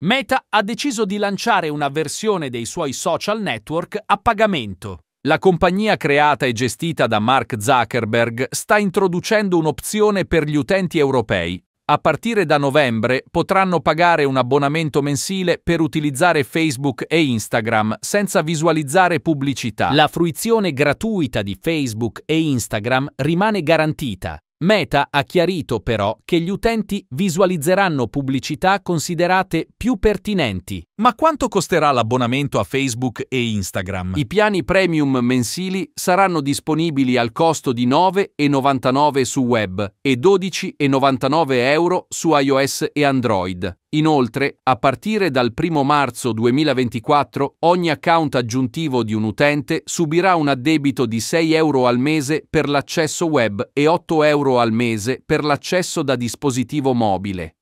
Meta ha deciso di lanciare una versione dei suoi social network a pagamento. La compagnia creata e gestita da Mark Zuckerberg sta introducendo un'opzione per gli utenti europei. A partire da novembre potranno pagare un abbonamento mensile per utilizzare Facebook e Instagram senza visualizzare pubblicità. La fruizione gratuita di Facebook e Instagram rimane garantita, Meta ha chiarito però che gli utenti visualizzeranno pubblicità considerate più pertinenti. Ma quanto costerà l'abbonamento a Facebook e Instagram? I piani premium mensili saranno disponibili al costo di 9,99 su web e 12,99 euro su iOS e Android. Inoltre, a partire dal 1 marzo 2024, ogni account aggiuntivo di un utente subirà un addebito di 6 euro al mese per l'accesso web e 8 euro al mese per l'accesso da dispositivo mobile.